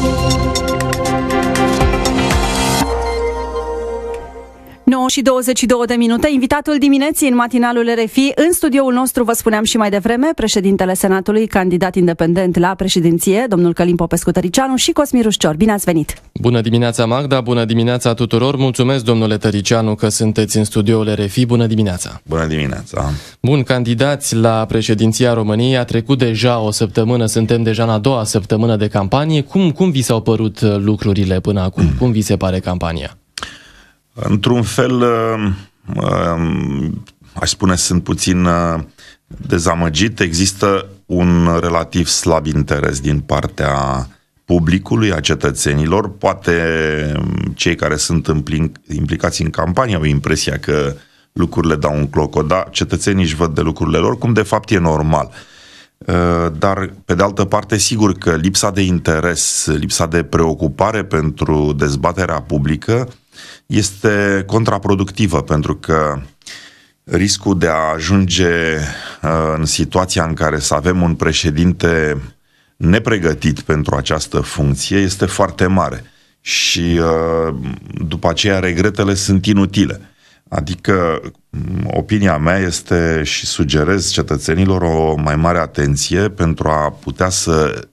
Thank you. 9 și 22 de minute. Invitatul dimineții în matinalul RFI, în studioul nostru, vă spuneam și mai devreme, președintele Senatului, candidat independent la președinție, domnul Călim Popescu Tăricianu și Cosmin Rușcior. Bine ați venit! Bună dimineața, Magda! Bună dimineața tuturor! Mulțumesc, domnule Tăricianu, că sunteți în studioul RFI. Bună dimineața! Bună dimineața! Bun, candidați la președinția României. A trecut deja o săptămână, suntem deja în a doua săptămână de campanie. Cum, cum vi s-au părut uh, lucrurile până acum? Cum vi se pare campania? Într-un fel, uh, um, aș spune, sunt puțin uh, dezamăgit. Există un relativ slab interes din partea publicului, a cetățenilor. Poate um, cei care sunt implicați în campanie au impresia că lucrurile dau un cloco, dar cetățenii își văd de lucrurile lor, cum de fapt e normal. Uh, dar, pe de altă parte, sigur că lipsa de interes, lipsa de preocupare pentru dezbaterea publică este contraproductivă pentru că riscul de a ajunge uh, în situația în care să avem un președinte nepregătit pentru această funcție este foarte mare și uh, după aceea regretele sunt inutile. Adică mm, opinia mea este și sugerez cetățenilor o mai mare atenție pentru a putea să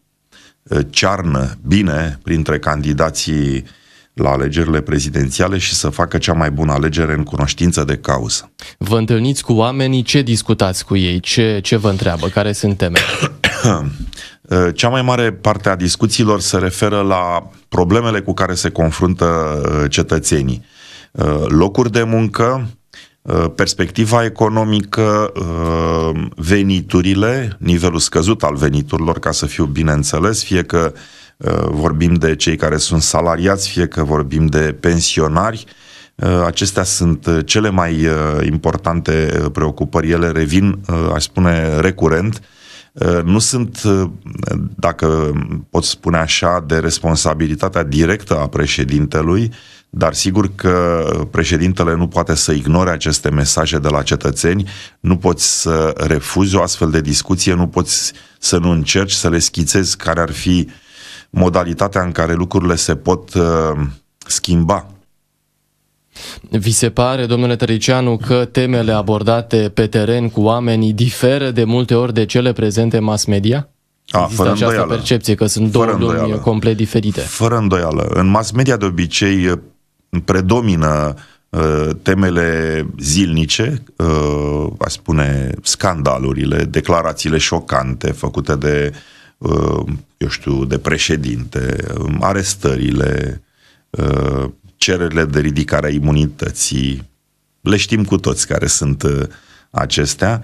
uh, cearnă bine printre candidații uh, la alegerile prezidențiale și să facă cea mai bună alegere în cunoștință de cauză. Vă întâlniți cu oamenii, ce discutați cu ei, ce, ce vă întreabă, care sunt teme? Cea mai mare parte a discuțiilor se referă la problemele cu care se confruntă uh, cetățenii. Uh, locuri de muncă, uh, perspectiva economică, veniturile, nivelul scăzut al veniturilor, ca să fiu bineînțeles, fie că Uh, vorbim de cei care sunt salariați, fie că vorbim de pensionari, uh, Acestea sunt uh, cele mai importante preocupări. Ele revin, aș spune, recurent. Nu sunt, dacă pot spune așa, de responsabilitatea directă a președintelui, dar sigur că președintele nu poate să ignore aceste mesaje de la cetățeni, nu poți să refuzi o astfel de discuție, nu poți să nu încerci să le schițezi care ar fi uh, modalitatea în care lucrurile se pot uh, schimba. Vi se pare, domnule Tăricianu, că temele abordate pe teren cu oamenii diferă de multe ori de cele prezente în mass media? A, Există fără această îndoială. percepție că sunt două lumi complet diferite. Fără îndoială. În mass media de obicei uh, predomină uh, temele zilnice, uh, aș spune scandalurile, declarațiile șocante făcute de uh, Uh, eu știu, de președinte, um, arestările, uh, cererile de ridicare a imunității, le știm cu toți care sunt uh, acestea,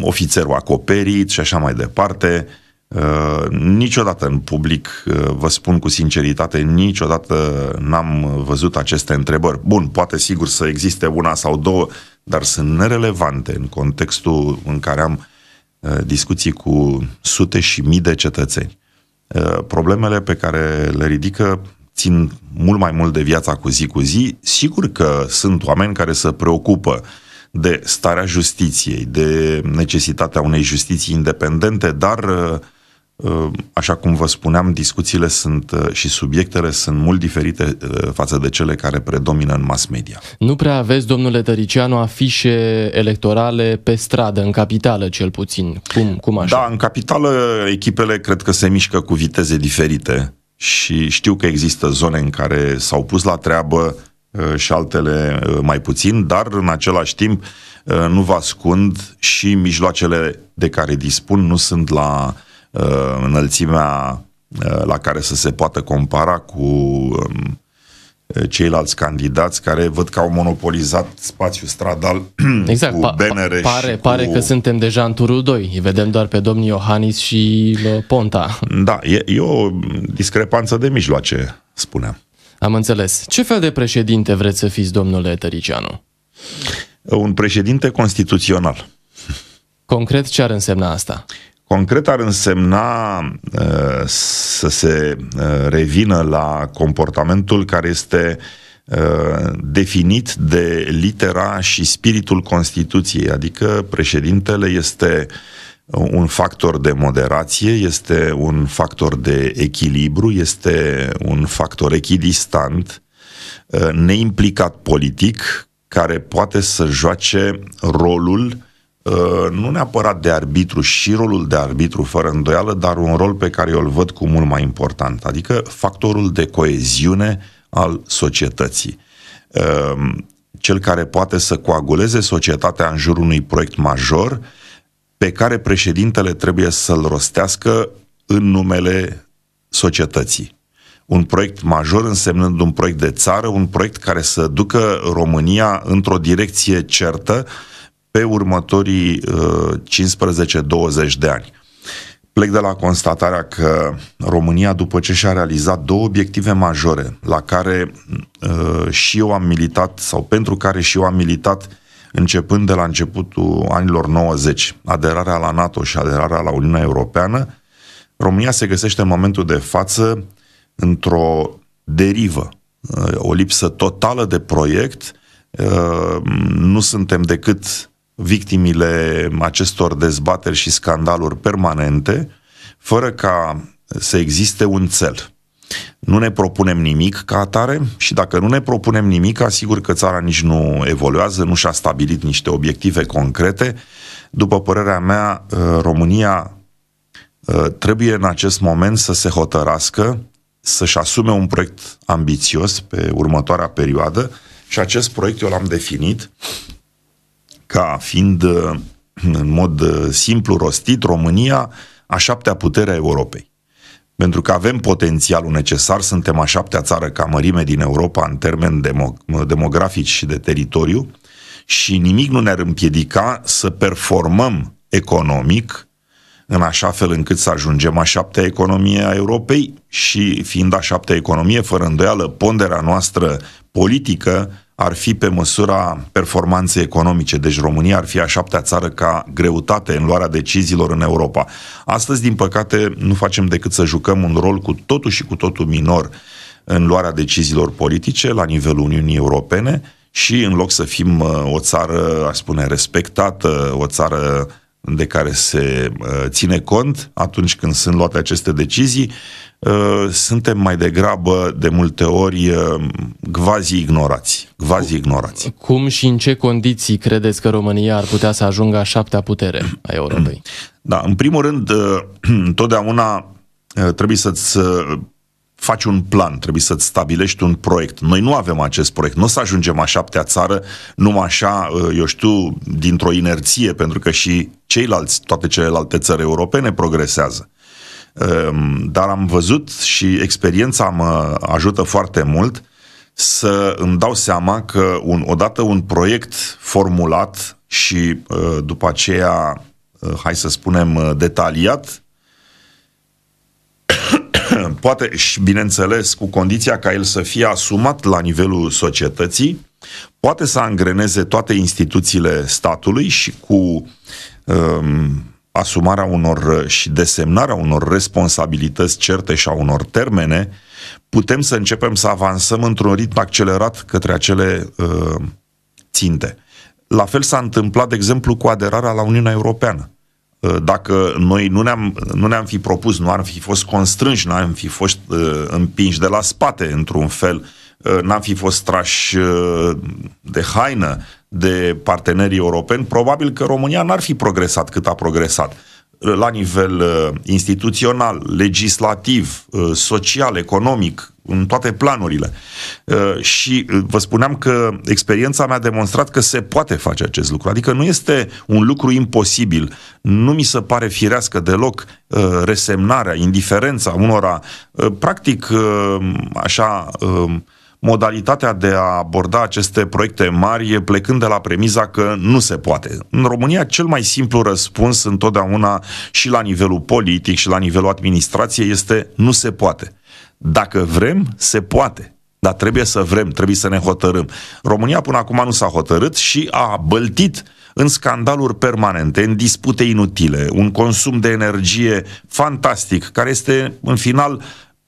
ofițerul acoperit și așa mai departe. Niciodată în public, vă spun cu sinceritate, niciodată n-am văzut aceste întrebări. Bun, poate sigur să existe una sau două, dar sunt nerelevante în contextul în care am Uh, discuții cu sute și mii de cetățeni. Uh, problemele pe care le ridică țin mult mai mult de viața cu zi cu zi. Sigur că sunt oameni care se preocupă de starea justiției, de necesitatea unei justiții independente, dar uh, Ă, așa cum vă spuneam, discuțiile sunt ă, și subiectele sunt mult diferite ă, față de cele care predomină în mass media. Nu prea aveți, domnule Tăricianu, afișe electorale pe stradă, în capitală cel puțin. Cum, cum așa? Da, în capitală echipele cred că se mișcă cu viteze diferite și știu că există zone în care s-au pus la treabă și altele mai puțin, dar în același timp nu vă ascund și mijloacele de care dispun nu sunt la uh, Uh, înălțimea uh, la care să se poată compara cu um, uh, ceilalți candidați care văd că au monopolizat spațiul stradal exact, cu pa- BNR pare, și pare că suntem deja în turul 2. Îi vedem doar pe domnii Iohannis și Ponta. Da, e, e o discrepanță de mijloace, spuneam. Am înțeles. Ce fel de președinte vreți să fiți, domnule Tăricianu? Un președinte constituțional. Concret, ce ar însemna asta? concret ar însemna uh, să se uh, revină la comportamentul care este uh, definit de litera și spiritul Constituției, adică președintele este un factor de moderație, este un factor de echilibru, este un factor echidistant, neimplicat politic, care poate să joace rolul uh, Uh, nu neapărat de arbitru și rolul de arbitru fără îndoială, dar un rol pe care eu îl văd cu mult mai important, adică factorul de coeziune al societății. Uh, cel care poate să coaguleze societatea în jurul unui proiect major pe care președintele trebuie să-l rostească în numele societății. Un proiect major însemnând un proiect de țară, un proiect care să ducă România într-o direcție certă uh, pe următorii 15-20 uh, de ani. Plec de la constatarea că România, după ce și-a realizat două obiective majore, la care uh, și eu am militat, sau pentru care și eu am militat, începând de la începutul anilor 90, aderarea la NATO și aderarea la Uniunea Europeană, România se găsește în momentul de față într-o derivă, uh, o lipsă totală de proiect. Uh, nu suntem decât victimile acestor dezbateri și scandaluri permanente, fără ca să existe un cel. Nu ne propunem nimic ca atare și dacă nu ne propunem nimic, asigur că țara nici nu evoluează, nu și-a stabilit niște obiective concrete. După părerea mea, uh, România uh, trebuie în acest moment să se hotărască, să-și asume un proiect ambițios pe următoarea perioadă și acest proiect eu l-am definit ca fiind uh, în mod uh, simplu rostit România a șaptea putere a Europei. Pentru că avem potențialul necesar, suntem a șaptea țară ca mărime din Europa în termeni demografici și de teritoriu și nimic nu ne-ar împiedica să performăm economic în așa fel încât să ajungem a șaptea economie a Europei și fiind a șaptea economie, fără îndoială, ponderea noastră politică ar fi pe măsura performanței economice, deci România ar fi a șaptea țară ca greutate în luarea deciziilor în Europa. Astăzi, din păcate, nu facem decât să jucăm un rol cu totul și cu totul minor în luarea deciziilor politice la nivelul Uniunii Europene și în loc să fim uh, o țară, aș spune, respectată, o țară uh, de care se uh, ține cont atunci când sunt luate aceste decizii, uh, suntem mai degrabă de multe ori gvazi uh, ignorați. Gvazi ignorați. Cum și în ce condiții credeți că România ar putea să ajungă a șaptea putere a Europei? Da, în primul rând, întotdeauna trebuie să-ți faci un plan, trebuie să-ți stabilești un proiect. Noi nu avem acest proiect, nu o să ajungem a șaptea țară numai așa, uh, eu știu, dintr-o inerție, pentru că și ceilalți, toate celelalte țări europene progresează. Um, dar am văzut și experiența mă ajută foarte mult să îmi dau seama că un, odată un proiect formulat și uh, după aceea, uh, hai să spunem, detaliat, poate și, bineînțeles, cu condiția ca el să fie asumat la nivelul societății, poate să angreneze toate instituțiile statului și cu um, asumarea unor și desemnarea unor responsabilități certe și a unor termene, putem să începem să avansăm într-un ritm accelerat către acele uh, ținte. La fel s-a întâmplat, de exemplu, cu aderarea la Uniunea Europeană. Uh, dacă noi nu ne-am, nu ne-am fi propus, nu ar fi fost constrânși, nu am fi fost uh, împinși de la spate, într-un fel, uh, n-am fi fost trași uh, de haină de partenerii europeni, probabil că România n-ar fi progresat cât a progresat. Uh, la nivel uh, instituțional, legislativ, uh, social, economic, în toate planurile. Și vă spuneam că experiența mea a demonstrat că se poate face acest lucru. Adică nu este un lucru imposibil. Nu mi se pare firească deloc resemnarea, indiferența unora. Practic, așa, modalitatea de a aborda aceste proiecte mari plecând de la premiza că nu se poate. În România cel mai simplu răspuns întotdeauna și la nivelul politic și la nivelul administrației este nu se poate. Dacă vrem, se poate. Dar trebuie să vrem, trebuie să ne hotărâm. România până acum nu s-a hotărât și a băltit în scandaluri permanente, în dispute inutile, un consum de energie fantastic, care este în final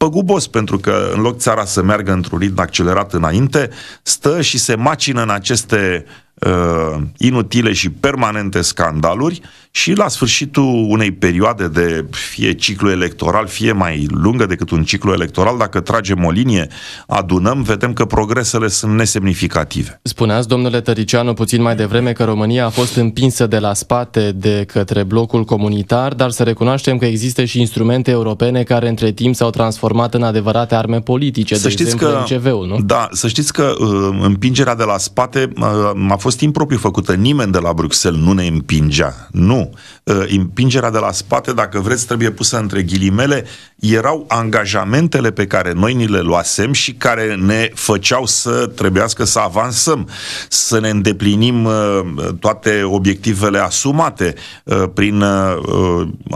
păgubos, pentru că în loc țara să meargă într-un ritm accelerat înainte, stă și se macină în aceste uh, uh, inutile și permanente scandaluri și la sfârșitul unei perioade de fie ciclu electoral, fie mai lungă decât un ciclu electoral, dacă tragem o linie, adunăm, vedem că progresele sunt nesemnificative. Spuneați, domnule Tăricianu, puțin mai devreme că România a fost împinsă de la spate de către blocul comunitar, dar să recunoaștem că există și instrumente europene care între timp s-au transformat în adevărate arme politice, să de știți exemplu că, nu? Da, să știți că uh, împingerea de la spate uh, a fost fost impropriu făcută. Nimeni de la Bruxelles nu ne împingea. Nu. Ă, împingerea de la spate, dacă vreți, trebuie pusă între ghilimele. Erau angajamentele pe care noi ni le luasem și care ne făceau să trebuiască să avansăm, să ne îndeplinim ă, toate obiectivele asumate ă, prin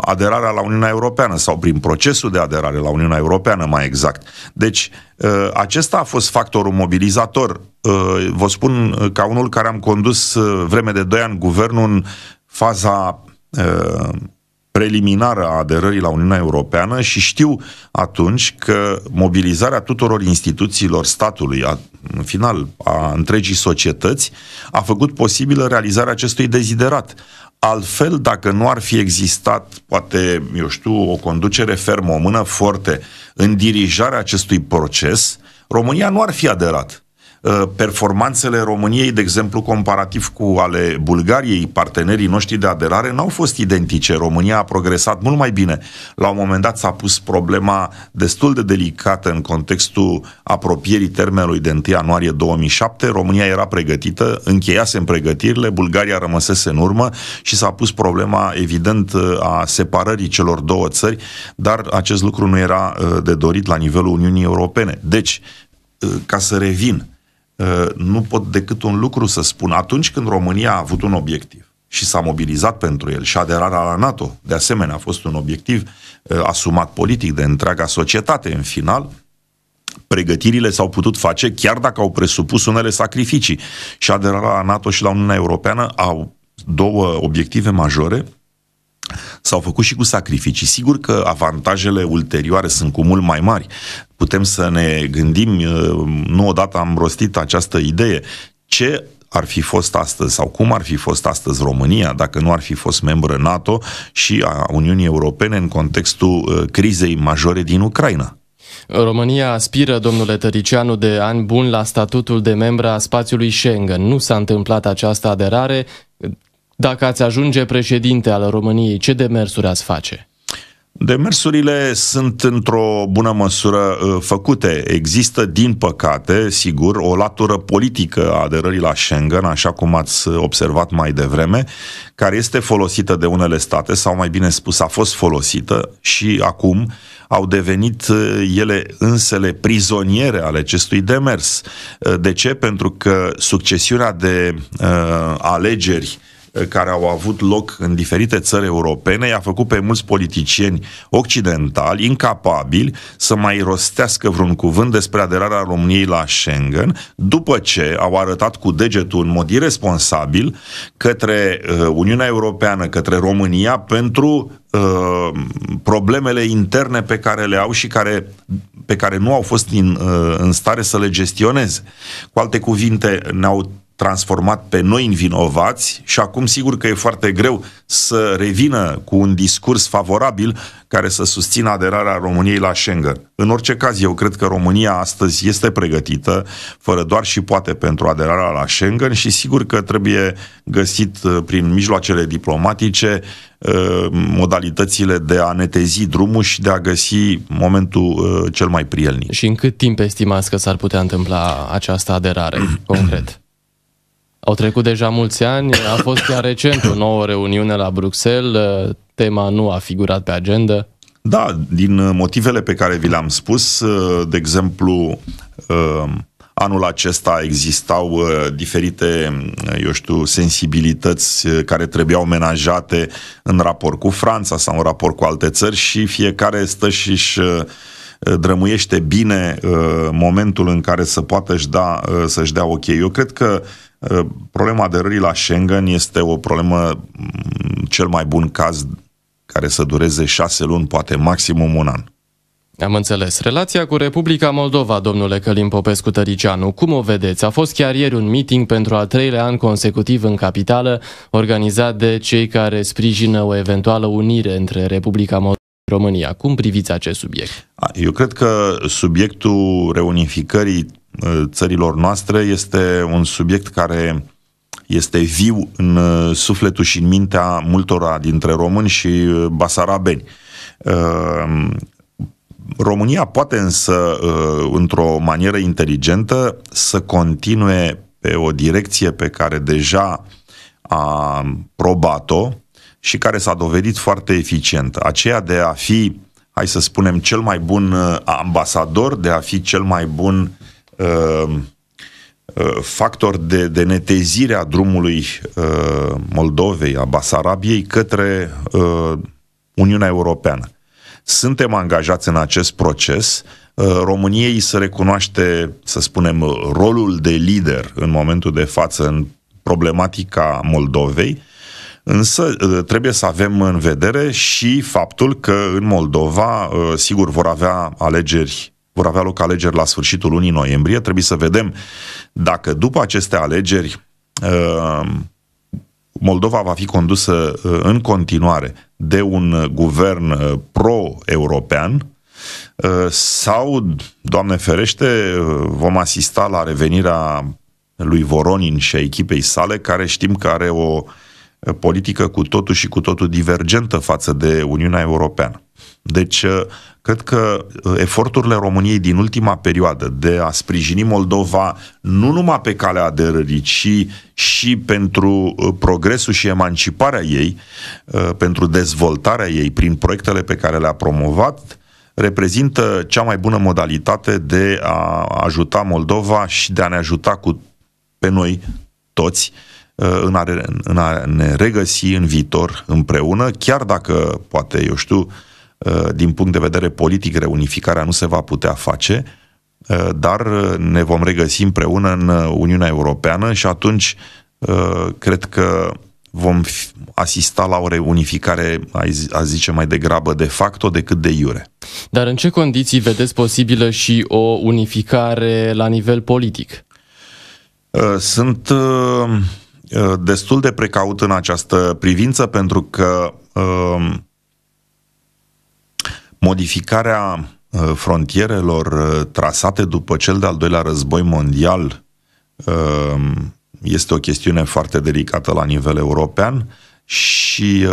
aderarea la Uniunea Europeană sau prin procesul de aderare la Uniunea Europeană, mai exact. Deci, acesta a fost factorul mobilizator. Vă spun ca unul care am condus uh, vreme de 2 ani guvernul în faza uh, preliminară a aderării la Uniunea Europeană și știu atunci că mobilizarea tuturor instituțiilor statului, a, în final a întregii societăți, a făcut posibilă realizarea acestui deziderat. Altfel, dacă nu ar fi existat, poate, eu știu, o conducere fermă, o mână foarte în dirijarea acestui proces, România nu ar fi aderat. Uh, performanțele României, de exemplu, comparativ cu ale Bulgariei, partenerii noștri de aderare, n-au fost identice. România a progresat mult mai bine. La un moment dat s-a pus problema destul de delicată în contextul apropierii termenului de 1 ianuarie 2007. România era pregătită, încheiase în pregătirile, Bulgaria rămăsese în urmă și s-a pus problema, evident, uh, a separării celor două țări, dar acest lucru nu era uh, de dorit la nivelul Uniunii Europene. Deci, ca să revin, Uh, nu pot decât un lucru să spun. Atunci când România a avut un obiectiv și s-a mobilizat pentru el și aderarea la NATO, de asemenea, a fost un obiectiv uh, asumat politic de întreaga societate în final, pregătirile s-au putut face chiar dacă au presupus unele sacrificii. Și aderarea la NATO și la Uniunea Europeană au două obiective majore – s-au făcut și cu sacrificii. Sigur că avantajele ulterioare sunt cu mult mai mari. Putem să ne gândim, uh, nu odată am rostit această idee, ce ar fi fost astăzi sau cum ar fi fost astăzi România dacă nu ar fi fost membră NATO și a Uniunii Europene în contextul uh, crizei majore din Ucraina. România aspiră, domnule Tăricianu, de ani bun la statutul de membra a spațiului Schengen. Nu s-a întâmplat această aderare dacă ați ajunge președinte al României, ce demersuri ați face? Demersurile sunt într-o bună măsură uh, făcute. Există, din păcate, sigur, o latură politică a aderării la Schengen, așa cum ați uh, observat mai devreme, care este folosită de unele state, sau mai bine spus, a fost folosită și acum au devenit uh, ele însele prizoniere ale acestui demers. De ce? Pentru că succesiunea de uh, alegeri Eh, care au avut loc în diferite țări europene i-a făcut pe mulți politicieni occidentali incapabili să mai rostească vreun cuvânt despre aderarea României la Schengen, după ce au arătat cu degetul în mod irresponsabil către eh, Uniunea Europeană, către România pentru uh, problemele interne pe care le au și care, pe care nu au fost in, uh, în stare să le gestioneze. Cu alte cuvinte, ne-au transformat pe noi în vinovați și acum sigur că e foarte greu să revină cu un discurs favorabil care să susțină aderarea României la Schengen. În orice caz, eu cred că România astăzi este pregătită, fără doar și poate pentru aderarea la Schengen și sigur că trebuie găsit uh, prin mijloacele diplomatice uh, modalitățile de a netezi drumul și de a găsi momentul uh, cel mai prielnic. Și în cât timp estimați că s-ar putea întâmpla această aderare concret? Au trecut deja mulți ani, a fost chiar recent o nouă reuniune la Bruxelles, tema nu a figurat pe agenda. Da, din uh, motivele pe care vi le-am spus, uh, de exemplu, uh, anul acesta existau diferite, eu știu, sensibilități care trebuiau menajate în raport cu Franța sau în raport cu alte țări și fiecare stă și și Eh, drămuiește bine eh, momentul în care să poată -și da, eh, să-și dea ok. Eu cred că problema aderării la Schengen este o problemă mm, cel mai bun caz care să dureze șase luni, poate maximum un an. Am înțeles. Relația cu Republica Moldova, domnule Călim Popescu Tăricianu, cum o vedeți? A fost chiar ieri un meeting pentru al treilea an consecutiv în capitală, organizat de cei care sprijină o eventuală unire între Republica Moldova România. Cum priviți acest subiect? Eu cred că subiectul reunificării ă, țărilor noastre este un subiect care este viu în ă, sufletul și în mintea multora dintre români și ă, basarabeni. România poate însă, într-o manieră inteligentă, să continue pe o direcție pe care deja a probat-o, și care s-a dovedit foarte eficient. Aceea de a fi, hai să spunem, cel mai bun uh, ambasador, de a fi cel mai bun uh, uh, factor de, de netezire a drumului uh, Moldovei, a Basarabiei, către uh, Uniunea Europeană. Suntem angajați în acest proces. Uh, României se recunoaște, să spunem, rolul de lider în momentul de față în problematica Moldovei Însă uh, trebuie să avem în vedere și faptul că în Moldova, uh, sigur, vor avea alegeri vor avea loc alegeri la sfârșitul lunii noiembrie. Trebuie să vedem dacă după aceste alegeri uh, Moldova va fi condusă în continuare de un guvern pro-european sau, Doamne ferește, vom asista la revenirea lui Voronin și a echipei sale, care știm că are o uh, politică cu totul și cu totul divergentă față de Uniunea Europeană. Deci, uh, cred că uh, eforturile României din ultima perioadă de a sprijini Moldova nu numai pe calea aderării, ci și pentru uh, progresul și emanciparea ei, pentru dezvoltarea ei prin proiectele pe care le-a promovat, reprezintă cea mai bună modalitate de a ajuta Moldova și de a ne ajuta cu, pe noi toți Uh, în a, în a ne regăsi în viitor împreună, chiar dacă, poate, eu știu, uh, din punct de vedere politic, reunificarea nu se va putea face, uh, dar ne vom regăsi împreună în Uniunea Europeană și atunci cred că vom asista la o reunificare, a zice mai degrabă, de facto decât de iure. Dar în ce condiții vedeți posibilă și o unificare la nivel politic? Sunt Uh, destul de precaut în această privință pentru că um, modificarea uh, frontierelor uh, trasate după cel de-al doilea război mondial um, este o chestiune foarte delicată la nivel european și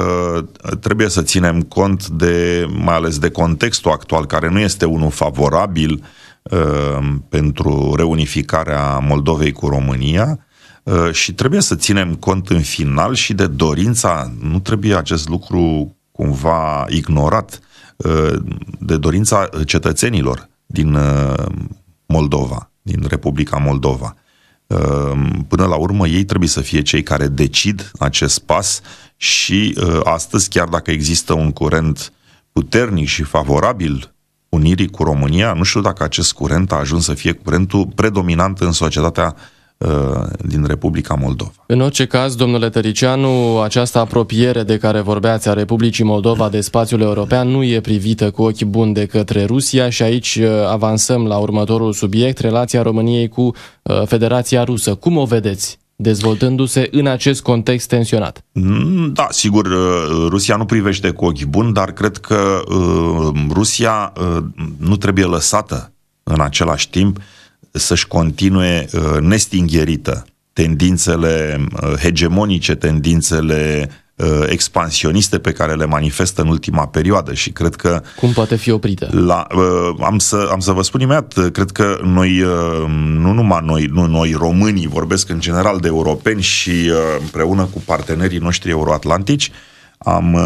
trebuie să ținem cont de mai ales de contextul actual care nu este unul favorabil um, pentru reunificarea Moldovei cu România Uh, și trebuie să ținem cont în final și de dorința, nu trebuie acest lucru cumva ignorat, uh, de dorința cetățenilor din uh, Moldova, din Republica Moldova. Până la urmă, ei trebuie să fie cei care decid acest pas și astăzi, chiar dacă există un curent puternic și favorabil unirii cu România, nu știu dacă acest curent a ajuns să fie curentul predominant în societatea uh, Uh, din Republica Moldova. În orice caz, domnule Tăricianu, această apropiere de care vorbeați a Republicii Moldova de spațiul european nu e privită cu ochi buni de către Rusia și aici uh, avansăm la următorul subiect, relația României cu uh, Federația Rusă. Cum o vedeți? dezvoltându-se în acest context tensionat. Mm, da, sigur, Rusia nu privește cu ochi buni, dar cred că Rusia nu trebuie lăsată în același timp să-și continue uh, nestingherită tendințele uh, hegemonice, tendințele uh, expansioniste pe care le manifestă în ultima perioadă și cred că... Cum poate fi oprită? La, am, să, am să vă spun imediat, cred că noi, nu numai noi, nu noi românii, vorbesc în general de europeni și împreună cu partenerii noștri euroatlantici, am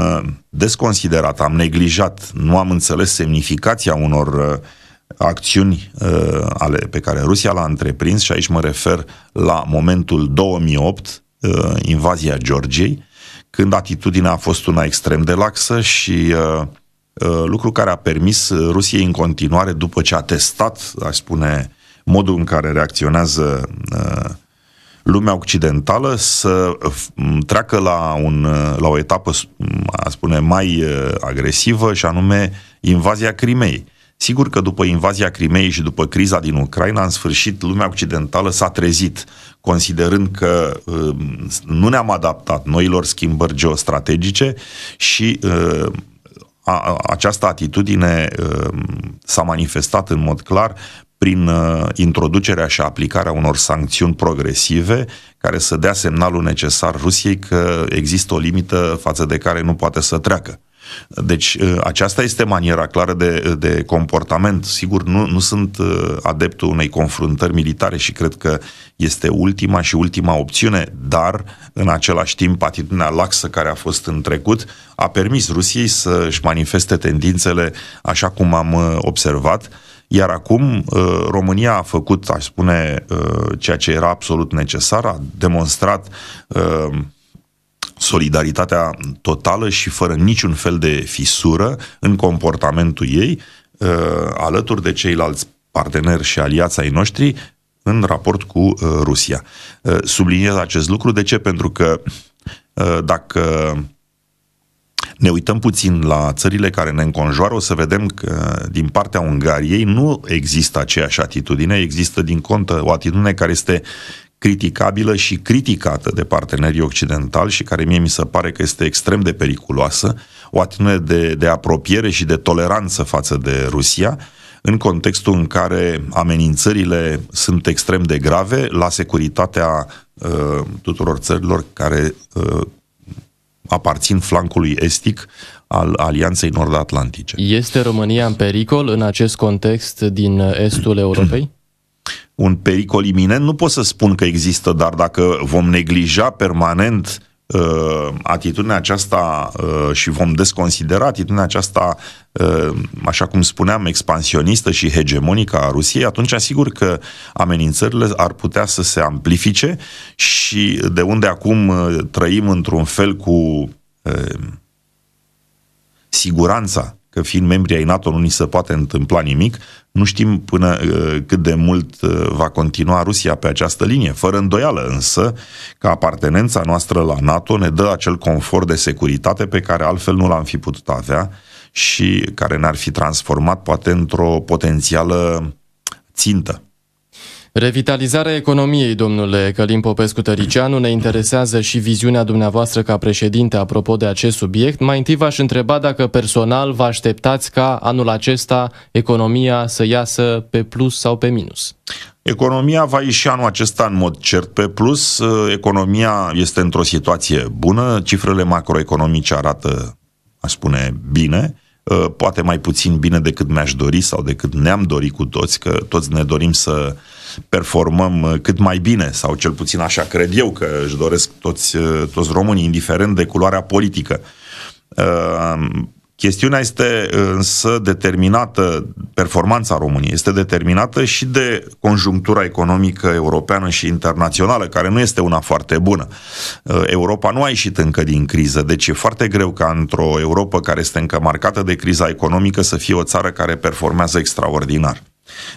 desconsiderat, am neglijat, nu am înțeles semnificația unor uh, acțiuni uh, ale, pe care Rusia l-a întreprins, și aici mă refer la momentul 2008, uh, invazia Georgiei, când atitudinea a fost una extrem de laxă și uh, uh, lucru care a permis uh, Rusiei în continuare, după ce a testat, aș spune, modul în care reacționează uh, lumea occidentală să uh, treacă la, un, uh, la o etapă, a spune, mai agresivă, și anume invazia Crimei. Sigur că după invazia Crimeei și după criza din Ucraina, în sfârșit, lumea occidentală s-a trezit, considerând că uh, nu ne-am adaptat noilor schimbări geostrategice și uh, a, această atitudine uh, s-a manifestat în mod clar prin uh, introducerea și aplicarea unor sancțiuni progresive care să dea semnalul necesar Rusiei că există o limită față de care nu poate să treacă. Deci ă, aceasta este maniera clară de, de comportament. Sigur, nu, nu sunt ă, adeptul unei confruntări militare și cred că este ultima și ultima opțiune, dar în același timp atitudinea laxă care a fost în trecut a permis Rusiei să-și manifeste tendințele așa cum am ă, observat. Iar acum România a făcut, aș spune, ceea ce era absolut necesar, a demonstrat solidaritatea totală și fără niciun fel de fisură în comportamentul ei, uh, alături de ceilalți parteneri și aliați ai noștri, în raport cu uh, Rusia. Uh, subliniez acest lucru, de ce? Pentru că dacă ne uităm puțin la țările care ne înconjoară, o să vedem că din partea Ungariei nu există aceeași atitudine, există din contă o atitudine care este criticabilă și criticată de partenerii occidentali și care mie mi se pare că este extrem de periculoasă, o atitudine de, de apropiere și de toleranță față de Rusia, în contextul în care amenințările sunt extrem de grave la securitatea uh, tuturor țărilor care uh, aparțin flancului estic al Alianței Nord-Atlantice. Este România în pericol în acest context din estul Europei? un pericol iminent, nu pot să spun că există, dar dacă vom neglija permanent uh, atitudinea aceasta uh, și vom desconsidera atitudinea aceasta, uh, așa cum spuneam, expansionistă și hegemonică a Rusiei, atunci asigur că amenințările ar putea să se amplifice și de unde acum uh, trăim într-un fel cu uh, siguranța că fiind membri ai NATO nu ni se poate întâmpla nimic, nu știm până uh, cât de mult uh, va continua Rusia pe această linie. Fără îndoială însă că apartenența noastră la NATO ne dă acel confort de securitate pe care altfel nu l-am fi putut avea și care ne-ar fi transformat poate într-o potențială țintă Revitalizarea economiei, domnule Călim Popescu-Tăricianu, ne interesează și viziunea dumneavoastră ca președinte apropo de acest subiect. Mai întâi v-aș întreba dacă personal vă așteptați ca anul acesta economia să iasă pe plus sau pe minus. Economia va ieși anul acesta în mod cert pe plus. Uh, economia este într-o situație bună, cifrele macroeconomice arată, a spune, bine uh, poate mai puțin bine decât mi-aș dori sau decât ne-am dorit cu toți, că toți ne dorim să performăm uh, cât mai bine, sau cel puțin așa cred eu că își doresc toți, uh, toți românii, indiferent de culoarea politică. Uh, chestiunea este însă determinată, performanța României este determinată și de conjunctura economică europeană și internațională, care nu este una foarte bună. Europa nu a ieșit încă din criză, deci e foarte greu ca într-o Europa care este încă marcată de criza economică să fie o țară care performează extraordinar.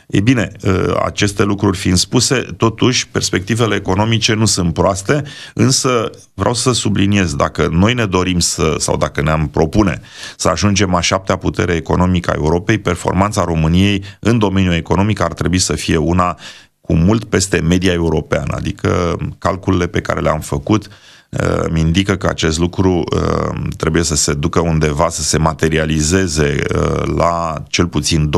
Ei bine, ă, aceste lucruri fiind spuse, totuși, perspectivele economice nu sunt proaste, însă vreau să subliniez, dacă noi ne dorim să, sau dacă ne-am propune să ajungem a șaptea putere economică a Europei, performanța României în domeniul economic ar trebui să fie una cu mult peste media europeană, adică calculele pe care le-am făcut uh, îmi uh, indică că acest lucru uh, trebuie să se ducă undeva, să se materializeze uh, la cel puțin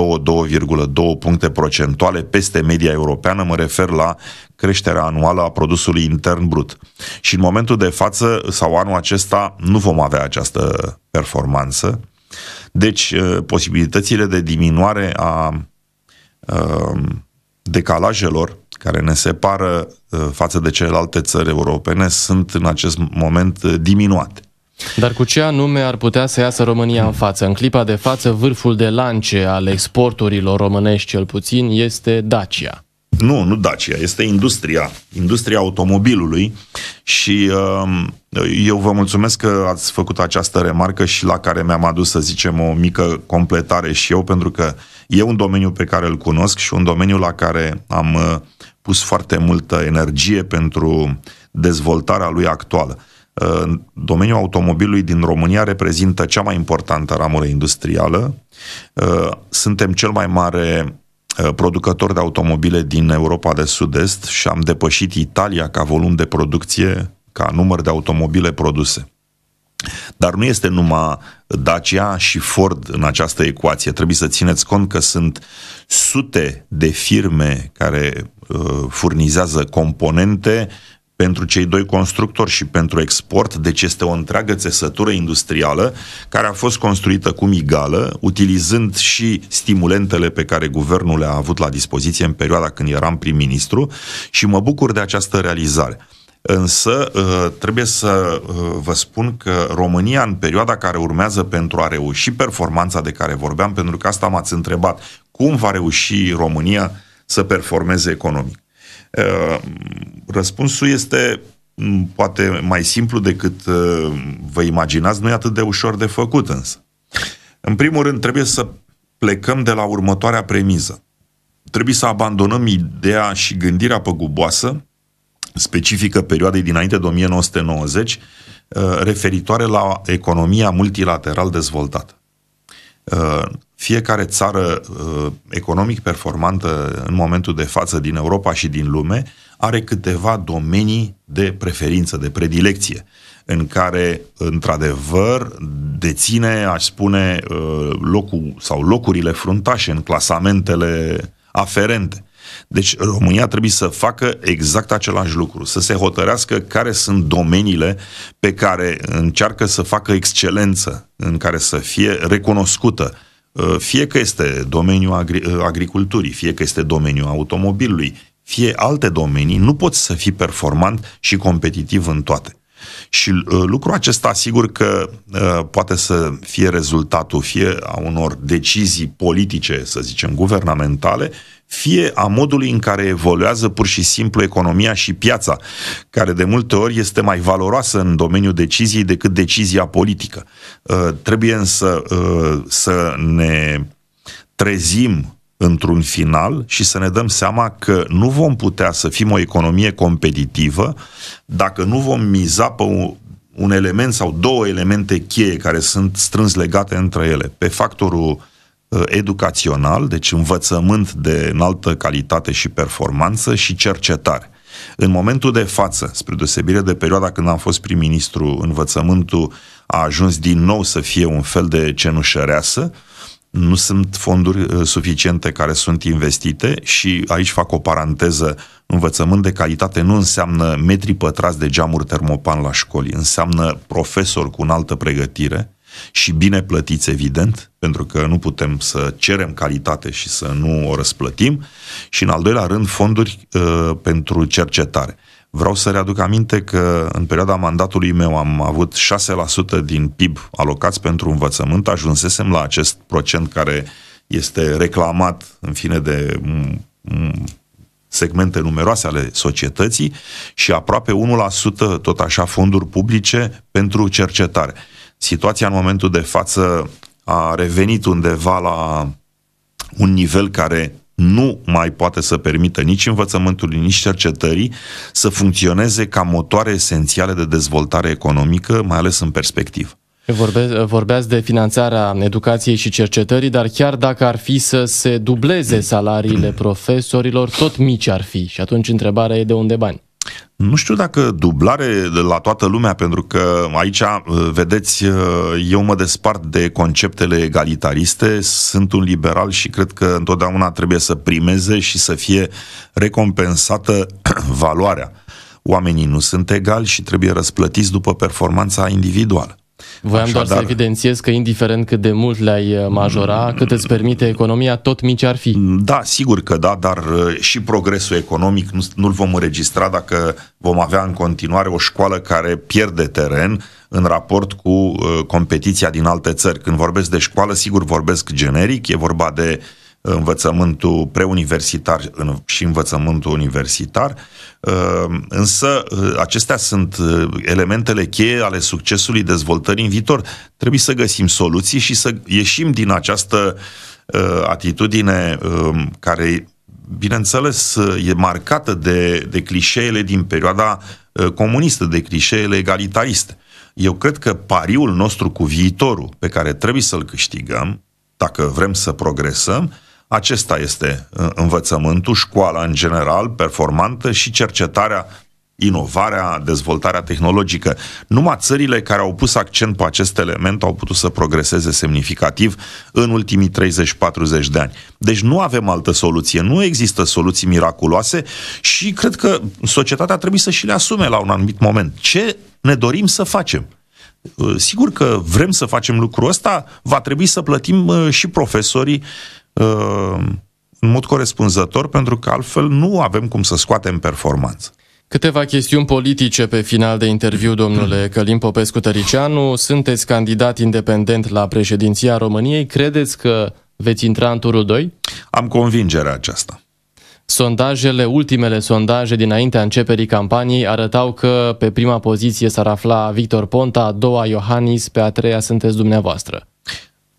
2-2,2 puncte procentuale peste media europeană, mă refer la creșterea anuală a produsului intern brut. Și în momentul de față sau anul acesta nu vom avea această performanță. Deci, posibilitățile de diminuare a decalajelor care ne separă uh, față de celelalte țări europene sunt în acest moment uh, diminuate. Dar cu ce anume ar putea să iasă România în față? În clipa de față, vârful de lance al exporturilor românești, cel puțin, este Dacia. Nu, nu Dacia, este industria, industria automobilului și um, eu vă mulțumesc că ați făcut această remarcă și la care mi-am adus, să zicem, o mică completare și eu, pentru că e un domeniu pe care îl cunosc și un domeniu la care am uh, pus foarte multă energie pentru dezvoltarea lui actuală. Domeniul automobilului din România reprezintă cea mai importantă ramură industrială. Uh, suntem cel mai mare uh, producător de automobile din Europa de Sud-Est și am depășit Italia ca volum de producție, ca număr de automobile produse. Dar nu este numai Dacia și Ford în această ecuație. Trebuie să țineți cont că sunt sute de firme care uh, furnizează componente pentru cei doi constructori și pentru export, deci este o întreagă țesătură industrială care a fost construită cu migală, utilizând și stimulentele pe care guvernul le-a avut la dispoziție în perioada când eram prim-ministru și mă bucur de această realizare. Însă uh, trebuie să uh, vă spun că România în perioada care urmează pentru a reuși performanța de care vorbeam, pentru că asta m-ați întrebat, cum va reuși România să performeze economic. Uh, răspunsul este mm, poate mai simplu decât uh, vă imaginați, nu e atât de ușor de făcut însă. În primul rând, trebuie să plecăm de la următoarea premiză. Trebuie să abandonăm ideea și gândirea păguboasă, specifică perioadei dinainte de 1990, uh, referitoare la economia multilateral dezvoltată fiecare țară uh, economic performantă în momentul de față din Europa și din lume are câteva domenii de preferință, de predilecție, în care, într-adevăr, deține, aș spune, uh, locul sau locurile fruntașe în clasamentele aferente. Deci România trebuie să facă exact același lucru, să se hotărească care sunt domeniile pe care încearcă să facă excelență, în care să fie recunoscută Uh, fie că este domeniul agri- uh, agriculturii, fie că este domeniul automobilului, fie alte domenii, nu poți să fii performant și competitiv în toate. Și uh, lucrul acesta, sigur că uh, poate să fie rezultatul fie a unor decizii politice, să zicem, guvernamentale, fie a modului în care evoluează pur și simplu economia și piața, care de multe ori este mai valoroasă în domeniul deciziei decât decizia politică. Uh, trebuie însă să ne trezim într-un final și să ne dăm seama că nu vom putea să fim o economie competitivă dacă nu vom miza pe un, un element sau două elemente cheie care sunt strâns legate între ele. Pe factorul uh, educațional, deci învățământ de înaltă calitate și performanță și cercetare. În momentul de față, spre deosebire de perioada când am fost prim-ministru, învățământul a ajuns din nou să fie un fel de cenușăreasă, uh, nu sunt fonduri uh, suficiente care sunt investite și aici fac o paranteză, învățământ de calitate nu înseamnă metri pătrați de geamuri termopan la școli, înseamnă profesor cu înaltă pregătire și bine plătiți, evident, pentru că nu putem să cerem calitate și să nu o răsplătim și, în al doilea rând, fonduri uh, pentru cercetare. Vreau să readuc aminte că în perioada mandatului meu am avut 6% din PIB alocați pentru învățământ, ajunsesem la acest procent care este reclamat în fine de mm, mm, segmente numeroase ale societății și aproape 1% tot așa fonduri publice pentru cercetare. Situația în momentul de față a revenit undeva la un nivel care nu mai poate să permită nici învățământului, nici cercetării să funcționeze ca motoare esențiale de dezvoltare economică, mai ales în perspectivă. Vorbe, vorbeați de finanțarea educației și cercetării, dar chiar dacă ar fi să se dubleze salariile profesorilor, tot mici ar fi. Și atunci întrebarea e de unde bani. Nu știu dacă dublare la toată lumea, pentru că aici, uh, vedeți, uh, eu mă despart de conceptele egalitariste, sunt un liberal și cred că întotdeauna trebuie să primeze și să fie recompensată valoarea. Oamenii nu sunt egali și trebuie răsplătiți după performanța individuală. Voiam Așadar, doar să evidențiez că indiferent cât de mult le-ai uh, majora, mm. cât îți permite economia, tot mici ar fi. Mm, da, sigur că da, dar uh, și progresul economic nu, nu-l vom înregistra dacă vom avea în continuare o școală care pierde teren în raport cu uh, competiția din alte țări. Când vorbesc de școală, sigur vorbesc generic, e vorba de învățământul preuniversitar și învățământul universitar, Ehm, însă acestea sunt elementele cheie ale succesului dezvoltării în viitor. Trebuie să găsim soluții și să ieșim din această atitudine care, bineînțeles, e marcată de, de clișeele din perioada comunistă, de clișeele egalitariste. Eu cred că pariul nostru cu viitorul pe care trebuie să-l câștigăm, dacă vrem să progresăm, acesta este uh, învățământul, școala în general, performantă și cercetarea, inovarea, dezvoltarea tehnologică. Numai țările care au pus accent pe acest element au putut să progreseze semnificativ în ultimii 30-40 de ani. Deci nu avem altă soluție, nu există soluții miraculoase și cred că societatea trebuie să și le asume la un anumit moment. Ce ne dorim să facem? Uh, sigur că vrem să facem lucrul ăsta, va trebui să plătim uh, și profesorii, Uh, în mod corespunzător, pentru că altfel nu avem cum să scoatem performanță. Câteva chestiuni politice pe final de interviu, domnule mm. Călim Popescu-Tăricianu. Sunteți candidat independent la președinția României. Credeți că veți intra în turul 2? Am convingerea aceasta. Sondajele, ultimele sondaje dinaintea începerii campaniei arătau că pe prima poziție s-ar afla Victor Ponta, a doua Iohannis, pe a treia sunteți dumneavoastră.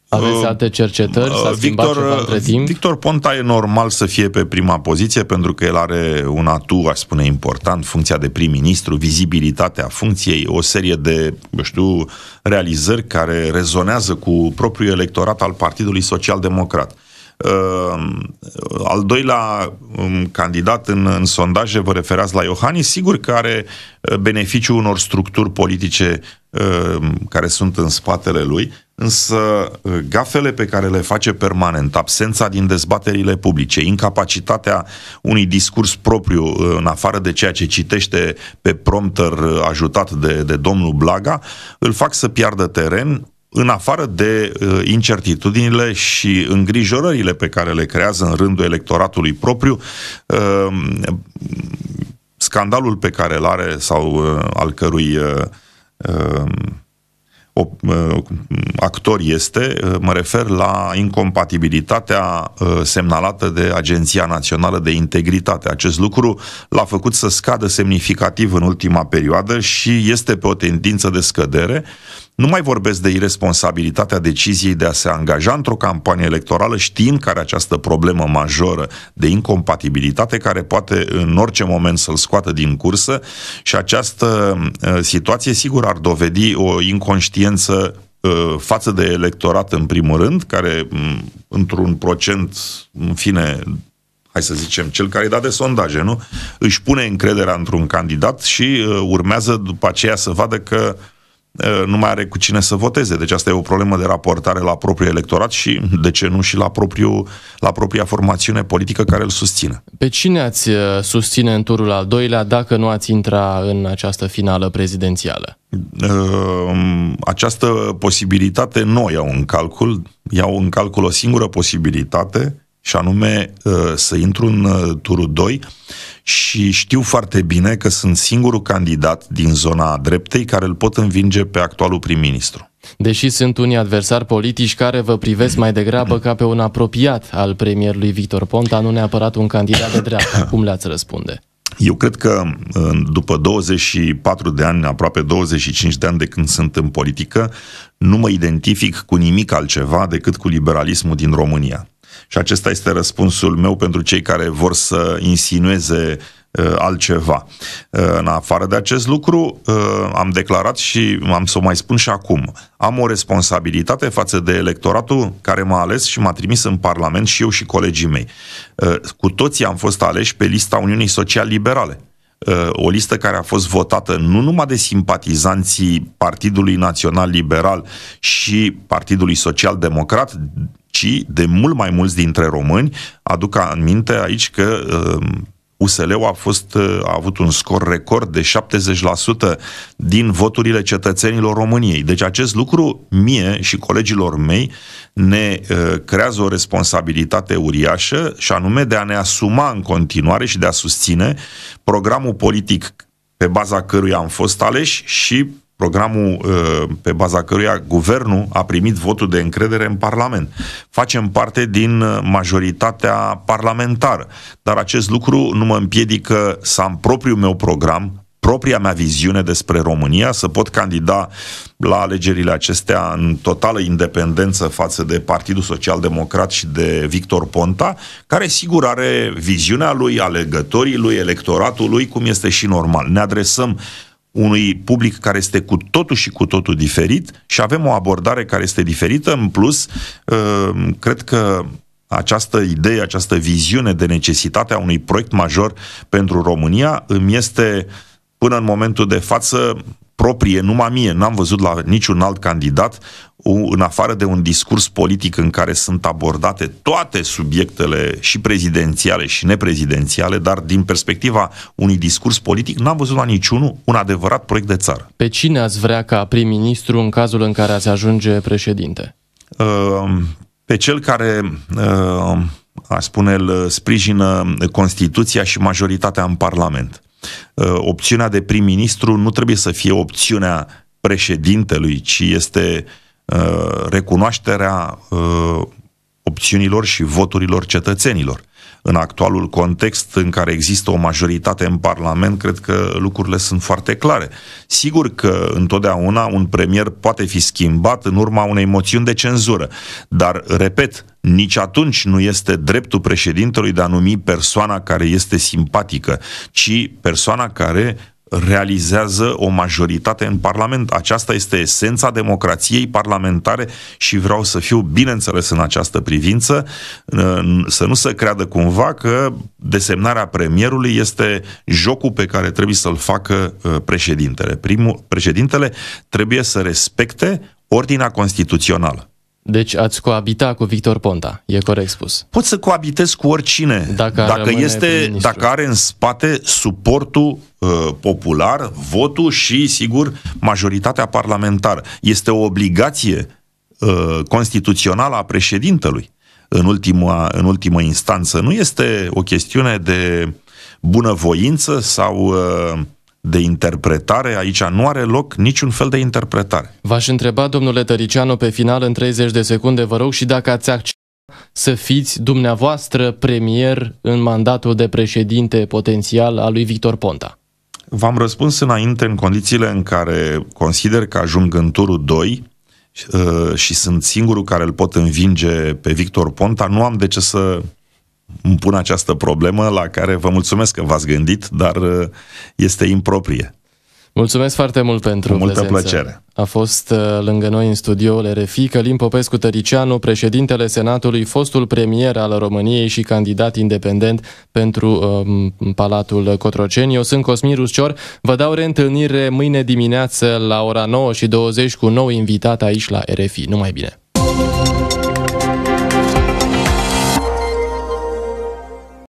Aveți uh, alte cercetări? S-a uh, Victor, între uh, timp? Victor Ponta e normal să fie pe prima poziție pentru că el are un atu, aș spune, important, funcția de prim-ministru, vizibilitatea funcției, o serie de, eu știu, realizări care rezonează cu propriul electorat al Partidului Social Democrat. Uh, al doilea um, candidat în, în sondaje, vă referați la Iohannis, sigur că are uh, beneficiul unor structuri politice uh, care sunt în spatele lui, însă gafele pe care le face permanent, absența din dezbaterile publice, incapacitatea unui discurs propriu în afară de ceea ce citește pe prompter ajutat de, de domnul Blaga, îl fac să piardă teren în afară de uh, incertitudinile și îngrijorările pe care le creează în rândul electoratului propriu, uh, scandalul pe care îl are sau uh, al cărui uh, uh, uh actor este, uh, mă refer la incompatibilitatea uh, semnalată de Agenția Națională de Integritate. Acest lucru l-a făcut să scadă semnificativ în ultima perioadă și este pe o tendință de scădere. Nu mai vorbesc de irresponsabilitatea deciziei de a se angaja într-o campanie electorală știind că are această problemă majoră de incompatibilitate care poate în orice moment să-l scoată din cursă și această uh, situație sigur ar dovedi o inconștiență Ă, față de electorat în primul rând, care într-un procent, în fine, hai să zicem, cel care e dat de sondaje, nu? Își pune încrederea într-un candidat și ă, urmează după aceea să vadă că ă, nu mai are cu cine să voteze. Deci asta e o problemă de raportare la propriul electorat și, de ce nu, și la, propriu, la propria formațiune politică care îl susține. Pe cine ați susține în turul al doilea dacă nu ați intra în această finală prezidențială? Ehm, această posibilitate nu o iau în calcul, iau în calcul o singură posibilitate și anume eh, să intru în eh, turul 2 și știu foarte bine că sunt singurul candidat din zona dreptei care îl pot învinge pe actualul prim-ministru. Deși sunt unii adversari politici care vă privesc mai degrabă ca pe un apropiat al premierului Victor Ponta, nu neapărat un candidat de dreapta, cum le-ați răspunde? Eu cred că după 24 de ani, aproape 25 de ani de când sunt în politică, nu mă identific cu nimic altceva decât cu liberalismul din România. Și acesta este răspunsul meu pentru cei care vor să insinueze uh, altceva. Uh, în afară de acest lucru, uh, am declarat și am să o mai spun și acum. Am o responsabilitate față de electoratul care m-a ales și m-a trimis în Parlament și eu și colegii mei. Cu toții am fost aleși pe lista Uniunii Social-Liberale o listă care a fost votată nu numai de simpatizanții Partidului Național Liberal și Partidului Social Democrat, ci de mult mai mulți dintre români. Aduc minte aici că usl um, a, fost, uh, a avut un scor record de 70% din voturile cetățenilor României. Deci acest lucru mie și colegilor mei ne uh, creează o responsabilitate uriașă și anume de a ne asuma în continuare și de a susține programul politic pe baza căruia am fost aleși și programul uh, pe baza căruia guvernul a primit votul de încredere în Parlament. Facem parte din uh, majoritatea parlamentară, dar acest lucru nu mă împiedică să am propriul meu program, propria mea viziune despre România, să pot candida la alegerile acestea în totală independență față de Partidul Social Democrat și de Victor Ponta, care sigur are viziunea lui, alegătorii lui, electoratul lui, cum este și normal. Ne adresăm unui public care este cu totul și cu totul diferit și avem o abordare care este diferită. În plus, uh, cred că această idee, această viziune de necesitate a unui proiect major pentru România îmi este până în momentul de față proprie numai mie, n-am văzut la niciun alt candidat, în afară de un discurs politic în care sunt abordate toate subiectele și prezidențiale și neprezidențiale, dar din perspectiva unui discurs politic n-am văzut la niciunul un adevărat proiect de țară. Pe cine ați vrea ca prim-ministru în cazul în care ați ajunge președinte? Ehm, pe cel care ehm, aș spune, îl sprijină Constituția și majoritatea în Parlament. Uh, opțiunea de prim-ministru nu trebuie să fie opțiunea președintelui, ci este uh, recunoașterea uh, opțiunilor și voturilor cetățenilor în actualul context în care există o majoritate în Parlament, cred că lucrurile sunt foarte clare. Sigur că întotdeauna un premier poate fi schimbat în urma unei moțiuni de cenzură, dar, repet, nici atunci nu este dreptul președintelui de a numi persoana care este simpatică, ci persoana care realizează o majoritate în Parlament. Aceasta este esența democrației parlamentare și vreau să fiu bineînțeles în această privință, să nu se creadă cumva că desemnarea premierului este jocul pe care trebuie să-l facă uh, președintele. Primul, președintele trebuie să respecte ordinea constituțională. Deci ați coabita cu Victor Ponta, e corect spus. Poți să coabitez cu oricine, dacă, dacă, este, dacă are în spate suportul uh, popular, votul și, sigur, majoritatea parlamentară. Este o obligație uh, constituțională a președintelui în ultima, în ultima instanță. Nu este o chestiune de bunăvoință sau... Uh, de interpretare, aici nu are loc niciun fel de interpretare. V-aș întreba, domnule Tăricianu, pe final, în 30 de secunde, vă rog, și dacă ați acceptat să fiți dumneavoastră premier în mandatul de președinte potențial al lui Victor Ponta? V-am răspuns înainte în condițiile în care consider că ajung în turul 2 uh, și sunt singurul care îl pot învinge pe Victor Ponta, nu am de ce să îmi pun această problemă la care vă mulțumesc că v-ați gândit, dar uh, este improprie. Mulțumesc foarte mult pentru Cu multă prezență. plăcere. A fost uh, lângă noi în studioul RFI Călim Popescu Tăricianu, președintele Senatului, fostul premier al României și candidat independent pentru um, Palatul Cotroceni. Eu sunt Cosmin Ruscior. Vă dau reîntâlnire mâine dimineață la ora 9 și 20 cu nou invitat aici la RFI. Numai bine!